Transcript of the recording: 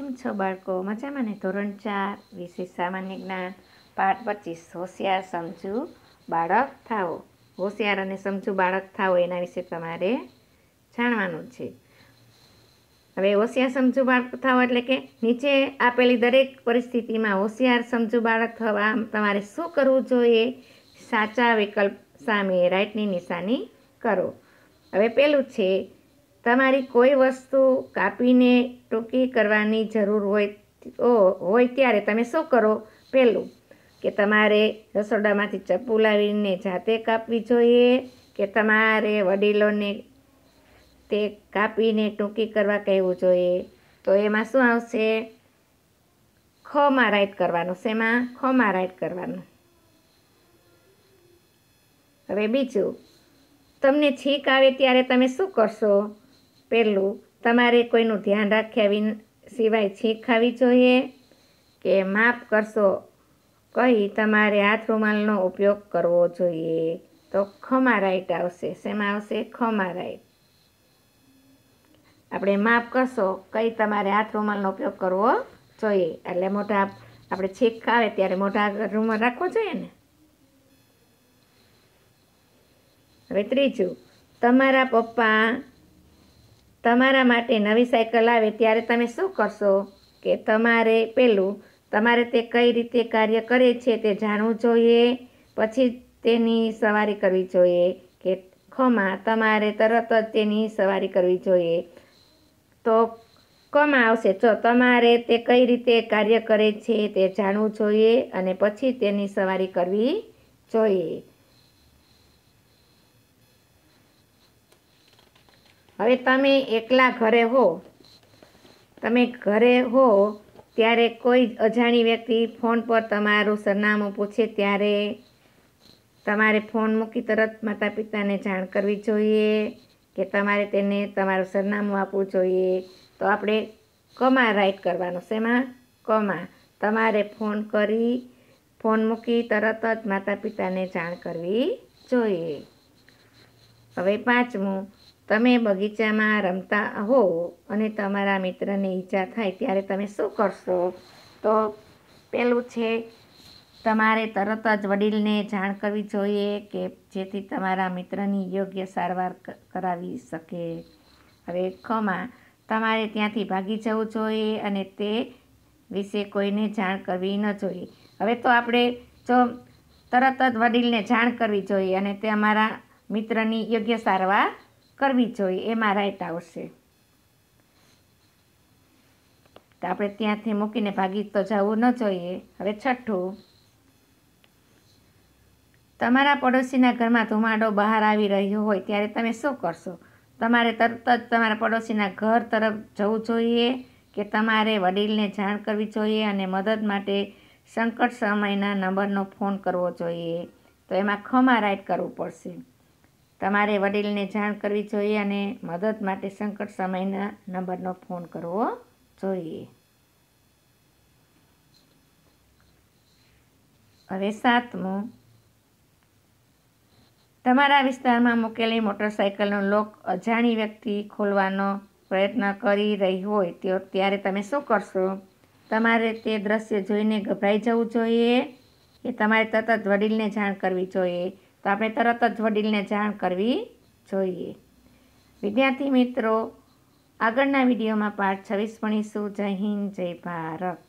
કેમ છો બાળકો મજામાં ને ધોરણ ચાર વિશે સામાન્ય જ્ઞાન પાઠ પચીસ હોશિયાર સમજુ બાળક થાઓ હોશિયાર અને સમજુ બાળક થાઓ એના વિશે તમારે જાણવાનું છે હવે હોશિયાર સમજુ બાળક થાઓ એટલે કે નીચે આપેલી દરેક પરિસ્થિતિમાં હોશિયાર સમજુ બાળક થવા તમારે શું કરવું જોઈએ સાચા વિકલ્પ સામે રાઈટની નિશાની કરો હવે પહેલું છે તમારી કોઈ વસ્તુ કાપીને ટૂંકી કરવાની જરૂર હોય હોય ત્યારે તમે શું કરો પહેલું કે તમારે રસોડામાંથી ચપ્પુ લાવીને જાતે કાપવી જોઈએ કે તમારે વડીલોને તે કાપીને ટૂંકી કરવા કહેવું જોઈએ તો એમાં શું આવશે ખમાં રાઈટ કરવાનું શેમાં ખમાં રાઈટ કરવાનું હવે બીજું તમને છીંક આવે ત્યારે તમે શું કરશો પહેલું તમારે કોઈનું ધ્યાન રાખ્યા વિન સિવાય છીંક ખાવી જોઈએ કે માફ કરશો કહી તમારે હાથ રૂમાલનો ઉપયોગ કરવો જોઈએ તો ખમા રાઈટ આવશે શેમાં આવશે ખમા રાઈટ આપણે માફ કરશો કઈ તમારે હાથ રૂમાલનો ઉપયોગ કરવો જોઈએ એટલે મોટા આપણે છીંક ખાવે ત્યારે મોટા રૂમાલ રાખવો જોઈએ ને હવે ત્રીજું તમારા પપ્પા તમારા માટે નવી સાયકલ આવે ત્યારે તમે શું કરશો કે તમારે પેલું તમારે તે કઈ રીતે કાર્ય કરે છે તે જાણવું જોઈએ પછી તેની સવારી કરવી જોઈએ કે ખમાં તમારે તરત જ તેની સવારી કરવી જોઈએ તો કમાં આવશે જો તમારે તે કઈ રીતે કાર્ય કરે છે તે જાણવું જોઈએ અને પછી તેની સવારી કરવી જોઈએ હવે તમે એકલા ઘરે હો તમે ઘરે હો ત્યારે કોઈ અજાણી વ્યક્તિ ફોન પર તમારું સરનામું પૂછે ત્યારે તમારે ફોન મૂકી તરત માતા પિતાને જાણ કરવી જોઈએ કે તમારે તેને તમારું સરનામું આપવું જોઈએ તો આપણે કમા રાઈટ કરવાનું શેમાં કમા તમારે ફોન કરી ફોન મૂકી તરત જ માતા પિતાને જાણ કરવી જોઈએ હવે પાંચમું તમે બગીચામાં રમતા હો અને તમારા મિત્રને ઈજા થાય ત્યારે તમે શું કરશો તો પેલું છે તમારે તરત જ વડીલને જાણ કરવી જોઈએ કે જેથી તમારા મિત્રની યોગ્ય સારવાર કરાવી શકે હવે ખમાં તમારે ત્યાંથી ભાગી જવું જોઈએ અને તે વિશે કોઈને જાણ કરવી ન જોઈએ હવે તો આપણે જો તરત જ વડીલને જાણ કરવી જોઈએ અને તે અમારા મિત્રની યોગ્ય સારવાર કરવી જોઈએ એમાં રાઈટ આવશે તો આપણે ત્યાંથી મૂકીને ભાગી તો જવું ન જોઈએ હવે છઠ્ઠું તમારા પડોશીના ઘરમાં ધુમાડો બહાર આવી રહ્યો હોય ત્યારે તમે શું કરશો તમારે તરત જ તમારા પડોશીના ઘર તરફ જવું જોઈએ કે તમારે વડીલને જાણ કરવી જોઈએ અને મદદ માટે સંકટ સમયના નંબરનો ફોન કરવો જોઈએ તો એમાં ખમા રાઈટ કરવું પડશે તમારે વડીલને જાણ કરવી જોઈએ અને મદદ માટે સંકટ સમયના નંબરનો ફોન કરવો જોઈએ હવે સાતમું તમારા વિસ્તારમાં મૂકેલી મોટરસાઇકલનું લોક અજાણી વ્યક્તિ ખોલવાનો પ્રયત્ન કરી રહી હોય તો ત્યારે તમે શું કરશો તમારે તે દ્રશ્ય જોઈને ગભરાઈ જવું જોઈએ કે તમારે તરત વડીલને જાણ કરવી જોઈએ તો આપણે તરત જ વડીલને જાણ કરવી જોઈએ વિદ્યાર્થી મિત્રો આગળના વિડીયોમાં પાઠ છવ્વીસ ભણીશું જય હિન્દ જય ભારત